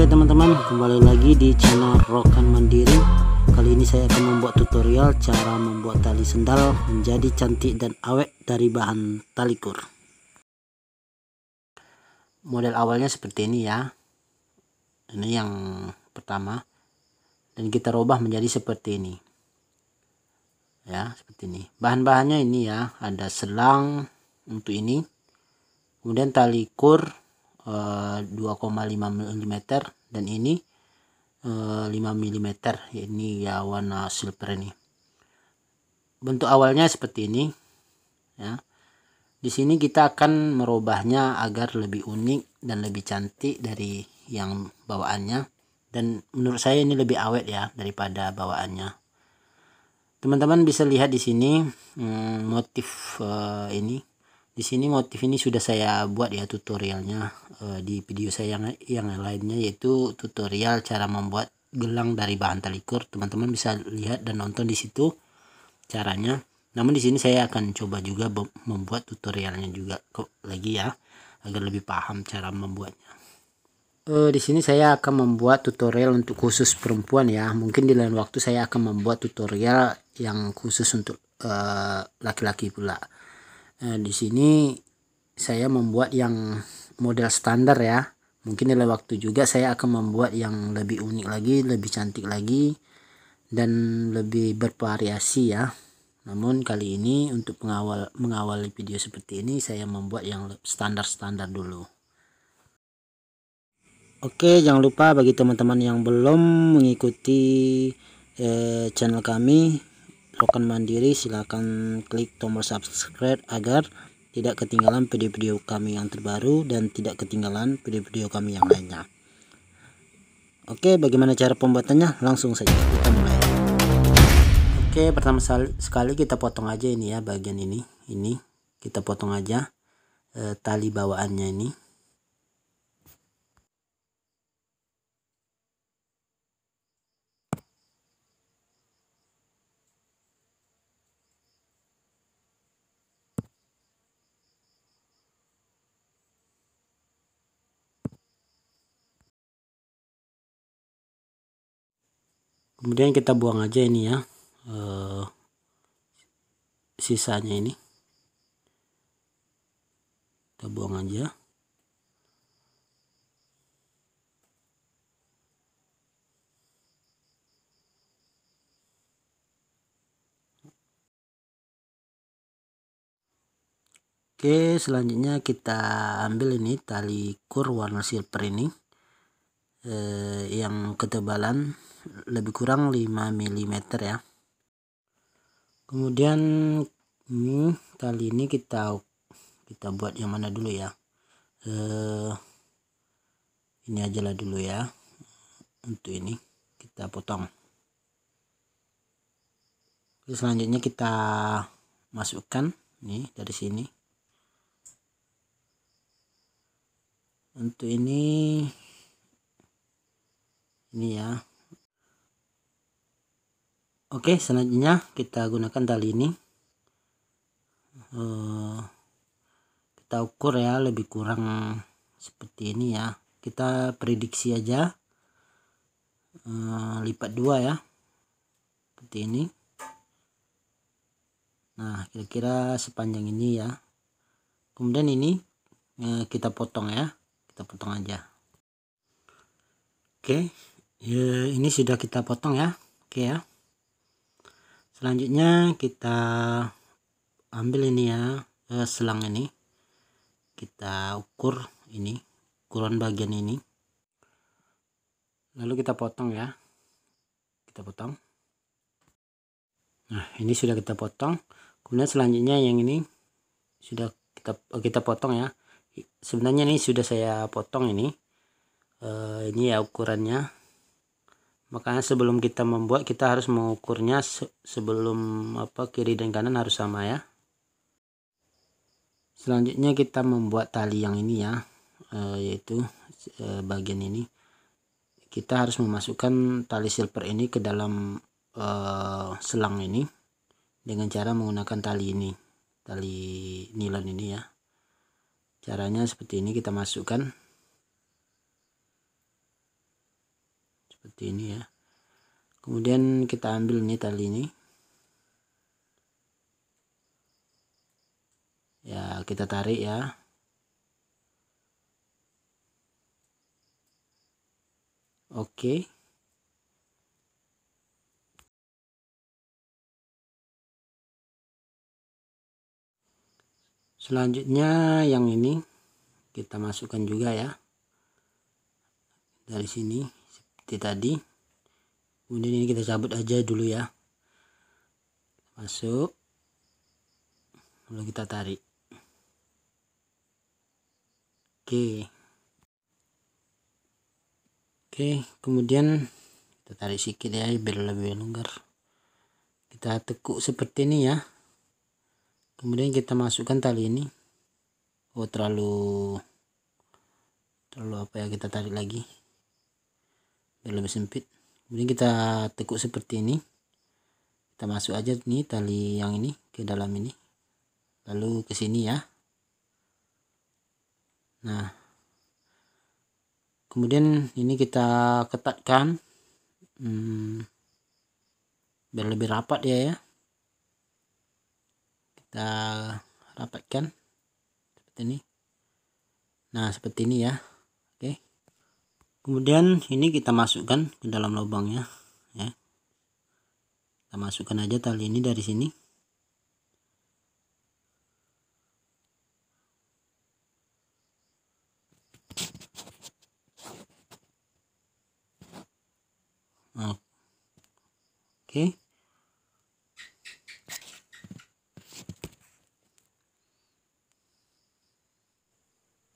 Oke teman-teman kembali lagi di channel Rokan Mandiri Kali ini saya akan membuat tutorial cara membuat tali sendal menjadi cantik dan awet dari bahan tali kur Model awalnya seperti ini ya Ini yang pertama Dan kita rubah menjadi seperti ini Ya seperti ini Bahan-bahannya ini ya Ada selang untuk ini Kemudian tali kur 2,5 eh, mm dan ini 5 mm ya, ini ya warna silver ini bentuk awalnya seperti ini ya di sini kita akan merubahnya agar lebih unik dan lebih cantik dari yang bawaannya dan menurut saya ini lebih awet ya daripada bawaannya teman-teman bisa lihat di sini hmm, motif uh, ini di sini motif ini sudah saya buat ya tutorialnya eh, di video saya yang, yang lainnya yaitu tutorial cara membuat gelang dari bahan talikur teman-teman bisa lihat dan nonton di situ caranya namun di sini saya akan coba juga membuat tutorialnya juga lagi ya agar lebih paham cara membuatnya eh, di sini saya akan membuat tutorial untuk khusus perempuan ya mungkin di lain waktu saya akan membuat tutorial yang khusus untuk eh, laki-laki uh, laki -laki pula Nah, di sini saya membuat yang model standar ya. Mungkin dalam waktu juga saya akan membuat yang lebih unik lagi, lebih cantik lagi dan lebih bervariasi ya. Namun kali ini untuk mengawal mengawali video seperti ini saya membuat yang standar-standar dulu. Oke, jangan lupa bagi teman-teman yang belum mengikuti eh, channel kami token mandiri silahkan klik tombol subscribe agar tidak ketinggalan video-video kami yang terbaru dan tidak ketinggalan video-video kami yang lainnya oke bagaimana cara pembuatannya langsung saja kita mulai oke pertama sekali kita potong aja ini ya bagian ini ini kita potong aja e, tali bawaannya ini kemudian kita buang aja ini ya eh, sisanya ini kita buang aja Oke, selanjutnya kita ambil ini tali kur warna silver ini eh, yang ketebalan lebih kurang 5 mm ya kemudian ini hmm, tali ini kita kita buat yang mana dulu ya eh, ini ajalah dulu ya untuk ini kita potong Terus selanjutnya kita masukkan nih dari sini untuk ini ini ya Oke, selanjutnya kita gunakan tali ini. Uh, kita ukur ya, lebih kurang seperti ini ya. Kita prediksi aja. Uh, lipat dua ya. Seperti ini. Nah, kira-kira sepanjang ini ya. Kemudian ini uh, kita potong ya. Kita potong aja. Oke, okay. Ya, ini sudah kita potong ya. Oke okay, ya selanjutnya kita ambil ini ya eh, selang ini kita ukur ini ukuran bagian ini lalu kita potong ya kita potong nah ini sudah kita potong kemudian selanjutnya yang ini sudah kita eh, kita potong ya sebenarnya ini sudah saya potong ini uh, ini ya ukurannya makanya sebelum kita membuat kita harus mengukurnya sebelum apa kiri dan kanan harus sama ya selanjutnya kita membuat tali yang ini ya e, yaitu e, bagian ini kita harus memasukkan tali silver ini ke dalam e, selang ini dengan cara menggunakan tali ini tali nilon ini ya caranya seperti ini kita masukkan seperti ini ya kemudian kita ambil ini tali ini ya kita tarik ya oke selanjutnya yang ini kita masukkan juga ya dari sini seperti tadi kemudian ini kita cabut aja dulu ya masuk lalu kita tarik oke oke kemudian kita tarik sedikit ya biar lebih longgar kita tekuk seperti ini ya kemudian kita masukkan tali ini oh terlalu terlalu apa ya kita tarik lagi biar lebih sempit kemudian kita tekuk seperti ini kita masuk aja nih tali yang ini ke dalam ini lalu ke sini ya nah kemudian ini kita ketatkan hmm, biar lebih rapat ya ya kita rapatkan seperti ini nah seperti ini ya kemudian ini kita masukkan ke dalam lubangnya ya kita masukkan aja tali ini dari sini oke okay.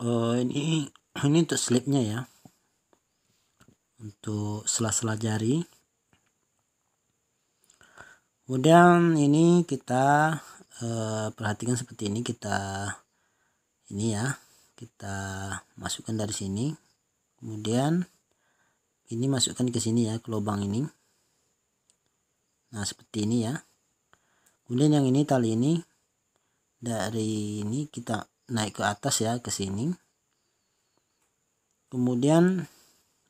oh ini ini untuk slipnya ya untuk sela-sela jari kemudian ini kita eh, perhatikan seperti ini kita ini ya kita masukkan dari sini kemudian ini masukkan ke sini ya ke lubang ini nah seperti ini ya kemudian yang ini tali ini dari ini kita naik ke atas ya ke sini kemudian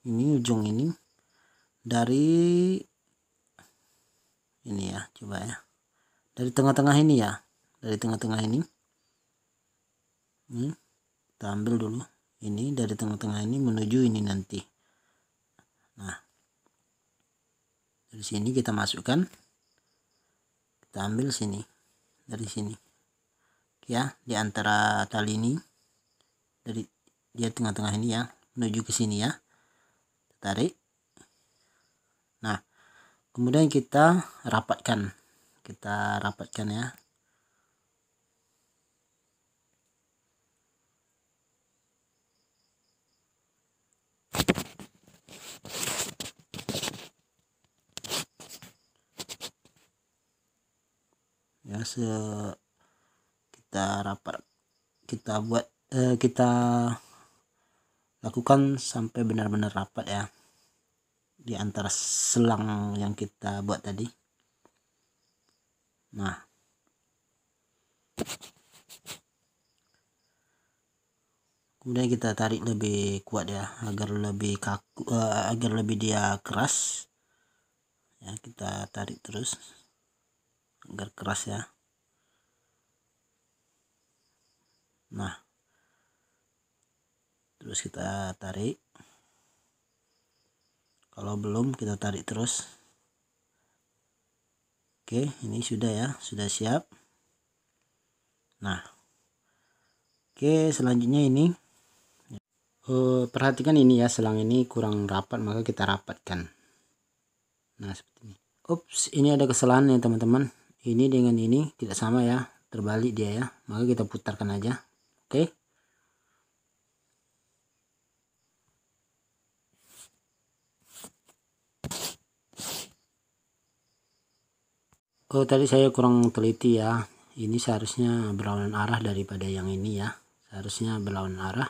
ini ujung ini dari ini ya coba ya dari tengah-tengah ini ya dari tengah-tengah ini ini hmm, kita ambil dulu ini dari tengah-tengah ini menuju ini nanti nah dari sini kita masukkan kita ambil sini dari sini ya di antara tali ini dari dia tengah-tengah ini ya menuju ke sini ya tarik nah kemudian kita rapatkan kita rapatkan ya ya se kita rapat kita buat eh, kita lakukan sampai benar-benar rapat ya di antara selang yang kita buat tadi nah kemudian kita tarik lebih kuat ya agar lebih kaku uh, agar lebih dia keras ya kita tarik terus agar keras ya nah terus kita tarik kalau belum kita tarik terus oke ini sudah ya sudah siap nah oke selanjutnya ini uh, perhatikan ini ya selang ini kurang rapat maka kita rapatkan nah seperti ini ups ini ada kesalahan ya teman-teman ini dengan ini tidak sama ya terbalik dia ya maka kita putarkan aja oke oh tadi saya kurang teliti ya ini seharusnya berlawanan arah daripada yang ini ya seharusnya berlawanan arah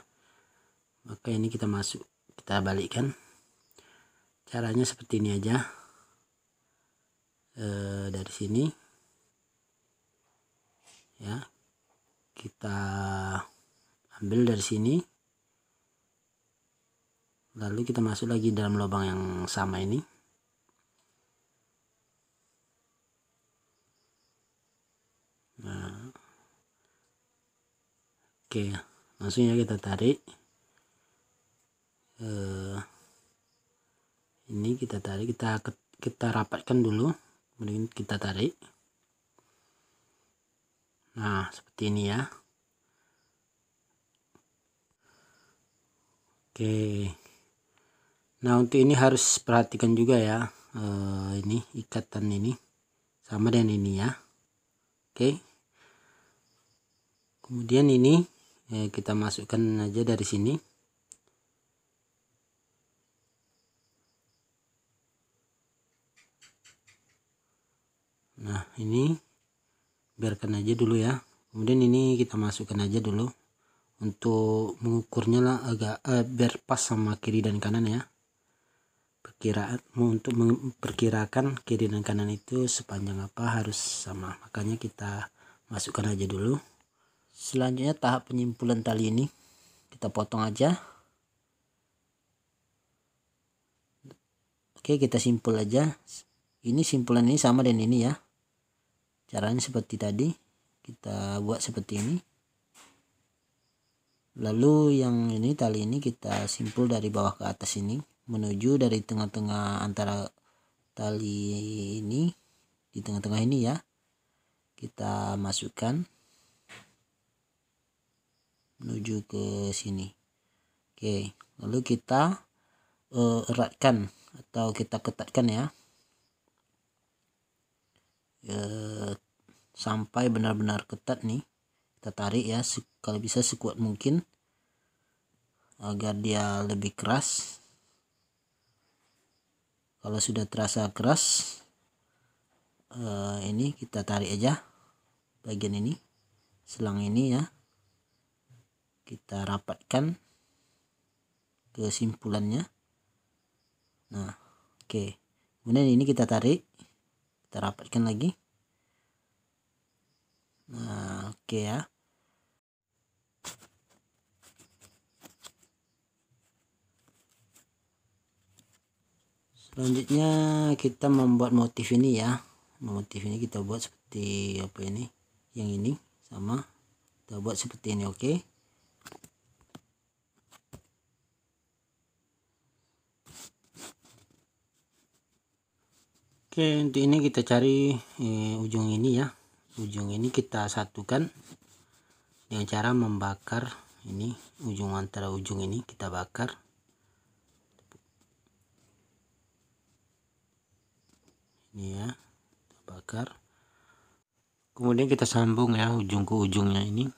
maka ini kita masuk kita balikkan caranya seperti ini aja e, dari sini ya kita ambil dari sini lalu kita masuk lagi dalam lubang yang sama ini oke langsung ya kita tarik eh, ini kita tarik kita kita rapatkan dulu kemudian kita tarik nah seperti ini ya oke nah untuk ini harus perhatikan juga ya eh, ini ikatan ini sama dengan ini ya oke kemudian ini eh, kita masukkan aja dari sini nah ini biarkan aja dulu ya kemudian ini kita masukkan aja dulu untuk mengukurnya lah agak eh, biar pas sama kiri dan kanan ya perkiraan untuk memperkirakan kiri dan kanan itu sepanjang apa harus sama makanya kita masukkan aja dulu selanjutnya tahap penyimpulan tali ini kita potong aja oke kita simpul aja ini simpulan ini sama dengan ini ya caranya seperti tadi kita buat seperti ini lalu yang ini tali ini kita simpul dari bawah ke atas ini menuju dari tengah-tengah antara tali ini di tengah-tengah ini ya kita masukkan menuju ke sini oke lalu kita uh, eratkan atau kita ketatkan ya uh, sampai benar-benar ketat nih kita tarik ya kalau bisa sekuat mungkin agar dia lebih keras kalau sudah terasa keras uh, ini kita tarik aja bagian ini selang ini ya kita rapatkan kesimpulannya nah oke okay. kemudian ini kita tarik kita rapatkan lagi nah oke okay ya selanjutnya kita membuat motif ini ya motif ini kita buat seperti apa ini yang ini sama kita buat seperti ini oke okay? Oke untuk ini kita cari eh, ujung ini ya ujung ini kita satukan dengan cara membakar ini ujung antara ujung ini kita bakar ini ya kita bakar kemudian kita sambung ya ujung ke ujungnya ini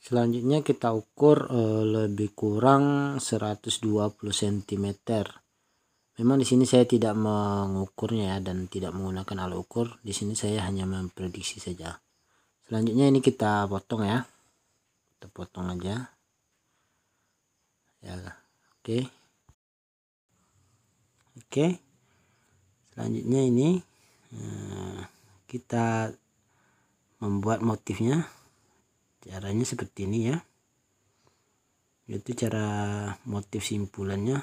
selanjutnya kita ukur eh, lebih kurang 120 cm memang di sini saya tidak mengukurnya ya dan tidak menggunakan alat ukur di sini saya hanya memprediksi saja selanjutnya ini kita potong ya kita potong aja ya oke okay. oke okay. selanjutnya ini eh, kita membuat motifnya caranya seperti ini ya Itu cara motif simpulannya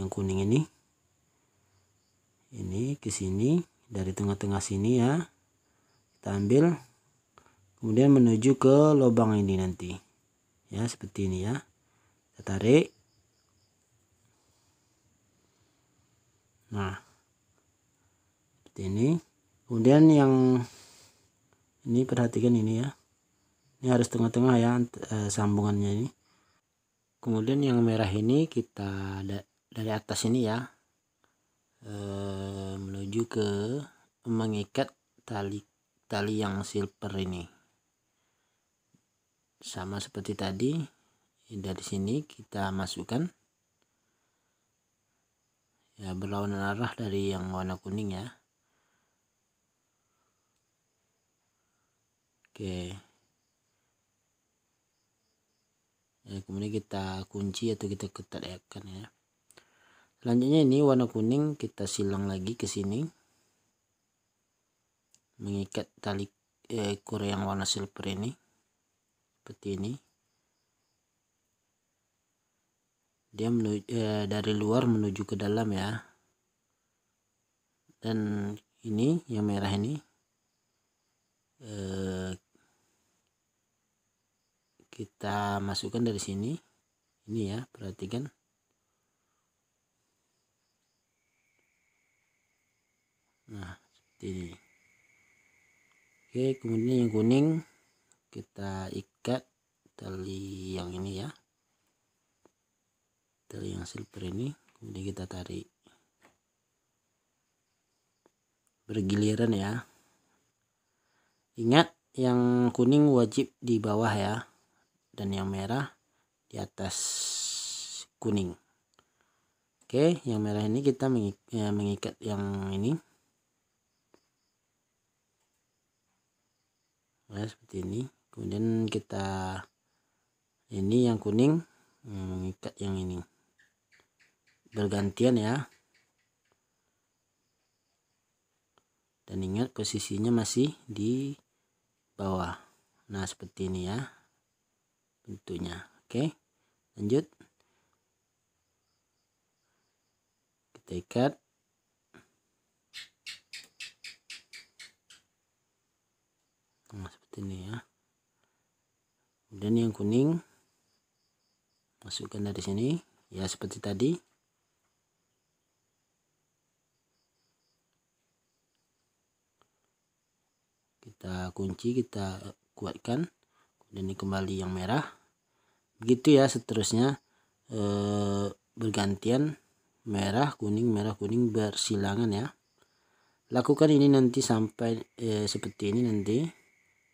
yang kuning ini ini ke sini dari tengah-tengah sini ya kita ambil kemudian menuju ke lubang ini nanti ya seperti ini ya kita tarik nah seperti ini kemudian yang ini perhatikan ini ya ini harus tengah-tengah ya eh, sambungannya ini kemudian yang merah ini kita dari atas ini ya Eh, menuju ke mengikat tali tali yang silver ini sama seperti tadi dari sini kita masukkan ya berlawanan arah dari yang warna kuning ya oke ya, kemudian kita kunci atau kita ketatkan ya selanjutnya ini warna kuning kita silang lagi ke sini mengikat tali ekor eh, yang warna silver ini seperti ini dia menuju, eh, dari luar menuju ke dalam ya dan ini yang merah ini eh, kita masukkan dari sini ini ya perhatikan nah seperti ini oke kemudian yang kuning kita ikat tali yang ini ya tali yang silver ini kemudian kita tarik bergiliran ya ingat yang kuning wajib di bawah ya dan yang merah di atas kuning oke yang merah ini kita ya, mengikat yang ini ya seperti ini kemudian kita ini yang kuning mengikat yang ini bergantian ya dan ingat posisinya masih di bawah nah seperti ini ya bentuknya oke lanjut kita ikat sini ya kemudian yang kuning masukkan dari sini ya seperti tadi kita kunci kita kuatkan kemudian kembali yang merah begitu ya seterusnya e, bergantian merah kuning merah kuning bersilangan ya lakukan ini nanti sampai e, seperti ini nanti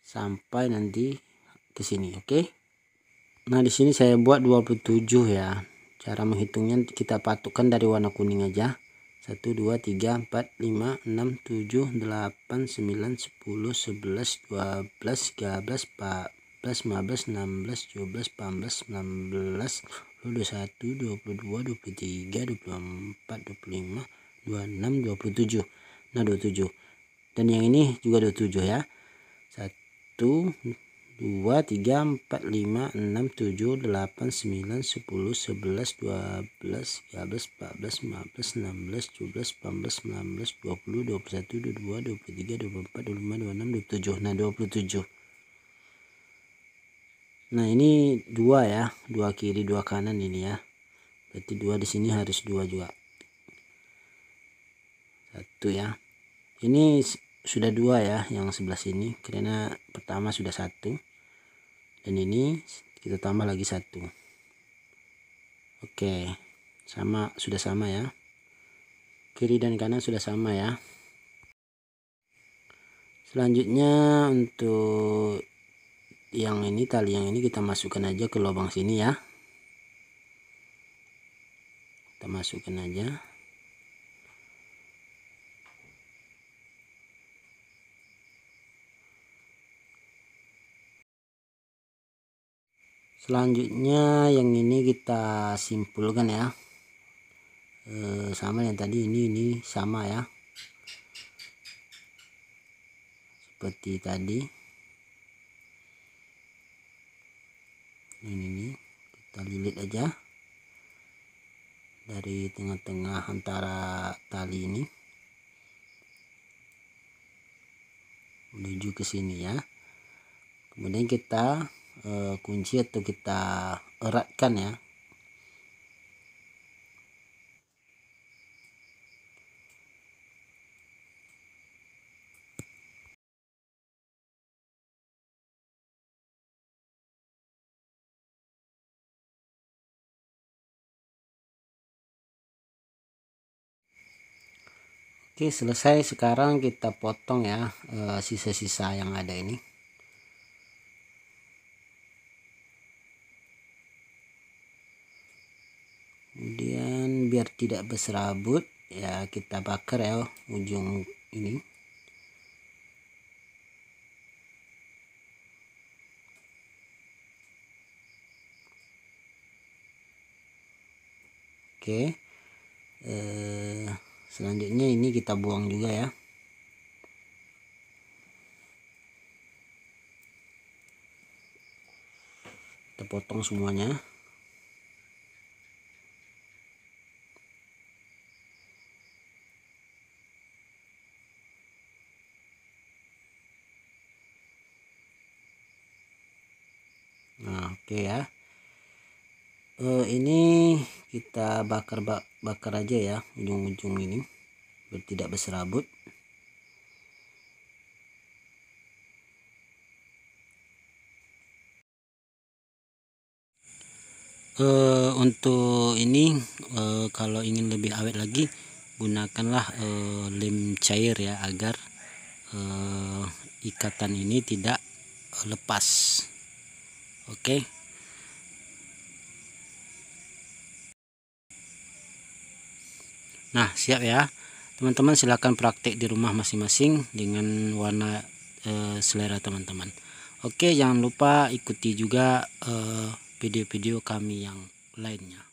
sampai nanti ke sini oke okay? nah di sini saya buat 27 ya cara menghitungnya kita patokkan dari warna kuning aja 1 2 3 4 5 6 7 8 9 10 11 12 13 14 14, 15, 16, 17, 18, 19, 21, 22, 23, 24, 25, 26, 27. Nah, 27. Dan yang ini juga 27 ya dua tiga empat lima enam tujuh delapan sembilan sepuluh sebelas dua belas tiga 14 15 16 lima belas enam belas tujuh belas delapan belas sembilan belas dua nah dua nah ini dua ya dua kiri dua kanan ini ya berarti dua di sini harus dua juga satu ya ini sudah dua ya yang sebelah sini karena pertama sudah satu dan ini kita tambah lagi satu oke sama sudah sama ya kiri dan kanan sudah sama ya selanjutnya untuk yang ini tali yang ini kita masukkan aja ke lubang sini ya kita masukkan aja selanjutnya yang ini kita simpulkan ya e, sama yang tadi ini ini sama ya seperti tadi ini ini kita lilit aja dari tengah-tengah antara tali ini menuju ke sini ya kemudian kita Eh, kunci atau kita eratkan ya Oke selesai sekarang kita potong ya eh, sisa-sisa yang ada ini kemudian biar tidak berserabut ya kita bakar ya ujung ini oke eh, selanjutnya ini kita buang juga ya kita potong semuanya bakar bak, bakar aja ya ujung-ujung ini biar tidak berserabut uh, untuk ini uh, kalau ingin lebih awet lagi gunakanlah uh, lem cair ya agar uh, ikatan ini tidak lepas oke okay. nah siap ya teman-teman silahkan praktek di rumah masing-masing dengan warna e, selera teman-teman oke jangan lupa ikuti juga eh, video -video kami yang lainnya